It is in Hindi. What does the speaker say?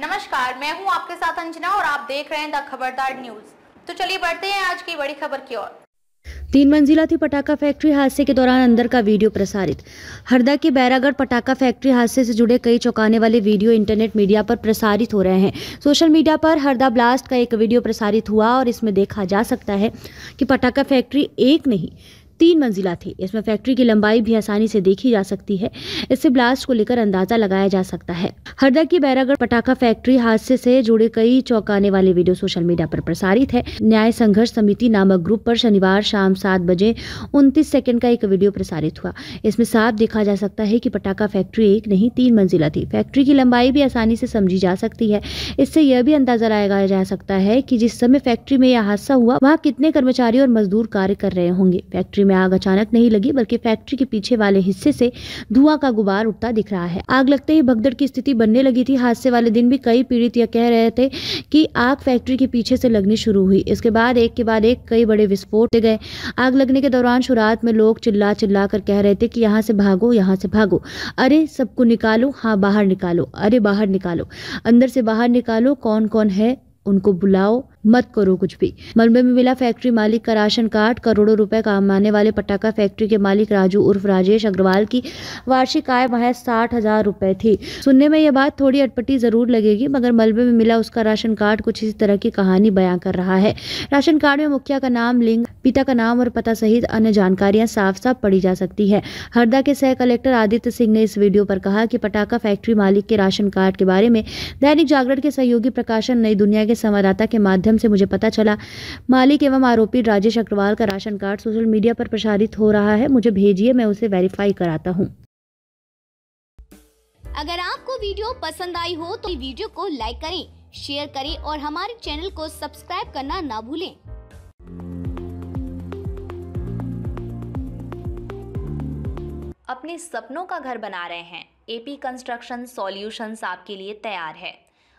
नमस्कार मैं हूं आपके साथ अंजना और आप देख रहे हैं द खबरदार न्यूज तो चलिए बढ़ते हैं आज की बड़ी खबर की ओर तीन मंजिला थी पटाखा फैक्ट्री हादसे के दौरान अंदर का वीडियो प्रसारित हरदा के बैरागढ़ पटाखा फैक्ट्री हादसे से जुड़े कई चौंकाने वाले वीडियो इंटरनेट मीडिया पर प्रसारित हो रहे हैं सोशल मीडिया पर हरदा ब्लास्ट का एक वीडियो प्रसारित हुआ और इसमें देखा जा सकता है कि पटाखा फैक्ट्री एक नहीं तीन मंजिला थी इसमें फैक्ट्री की लंबाई भी आसानी से देखी जा सकती है इससे ब्लास्ट को लेकर अंदाजा लगाया जा सकता है हरदा की बैरागढ़ पटाखा फैक्ट्री हादसे से जुड़े कई चौंकाने वाले वीडियो सोशल मीडिया पर प्रसारित है न्याय संघर्ष समिति नामक ग्रुप पर शनिवार शाम सात बजे उनतीस सेकंड का एक वीडियो प्रसारित हुआ इसमें साफ देखा जा सकता है की पटाखा फैक्ट्री एक नहीं तीन मंजिला थी फैक्ट्री की लंबाई भी आसानी से समझी जा सकती है इससे यह भी अंदाजा लगाया जा सकता है की जिस समय फैक्ट्री में यह हादसा हुआ वहाँ कितने कर्मचारी और मजदूर कार्य कर रहे होंगे फैक्ट्री में आग अचानक नहीं लगी बल्कि फैक्ट्री के पीछे वाले हिस्से से धुआं का गुबार उठता दिख रहा है आग लगते ही भगदड़ की स्थिति बनने लगी थी हादसे वाले दिन भी कई पीड़ित यह कह रहे थे कि आग फैक्ट्री के पीछे से लगनी शुरू हुई इसके बाद एक के बाद एक कई बड़े विस्फोट गए आग लगने के दौरान शुरुआत में लोग चिल्ला चिल्ला कर कह रहे थे कि यहाँ से भागो यहाँ से भागो अरे सबको निकालो हाँ बाहर निकालो अरे बाहर निकालो अंदर से बाहर निकालो कौन कौन है उनको बुलाओ मत करो कुछ भी मलबे में मिला फैक्ट्री मालिक का राशन कार्ड करोड़ों रुपए कमाने वाले पटाखा फैक्ट्री के मालिक राजू उर्फ राजेश अग्रवाल की वार्षिक आय महज साठ हजार रुपए थी सुनने में यह बात थोड़ी अटपटी जरूर लगेगी मगर मलबे में मिला उसका राशन कार्ड कुछ इसी तरह की कहानी बयां कर रहा है राशन कार्ड में मुखिया का नाम लिंग पिता का नाम और पता सहित अन्य जानकारियां साफ साफ पड़ी जा सकती है हरदा के सह कलेक्टर आदित्य सिंह ने इस वीडियो पर कहा कि पटाखा फैक्ट्री मालिक के राशन कार्ड के बारे में दैनिक जागरण के सहयोगी प्रकाशन नई दुनिया के संवाददाता के माध्यम माध्यम से मुझे पता चला मालिक एवं आरोपी राजेश अग्रवाल का राशन कार्ड सोशल मीडिया पर प्रसारित हो रहा है मुझे भेजिए मैं उसे वेरीफाई कराता हूँ अगर आपको वीडियो पसंद आई हो तो वीडियो को लाइक करें शेयर करें और हमारे चैनल को सब्सक्राइब करना ना भूलें अपने सपनों का घर बना रहे हैं एपी कंस्ट्रक्शन सॉल्यूशंस आपके लिए तैयार है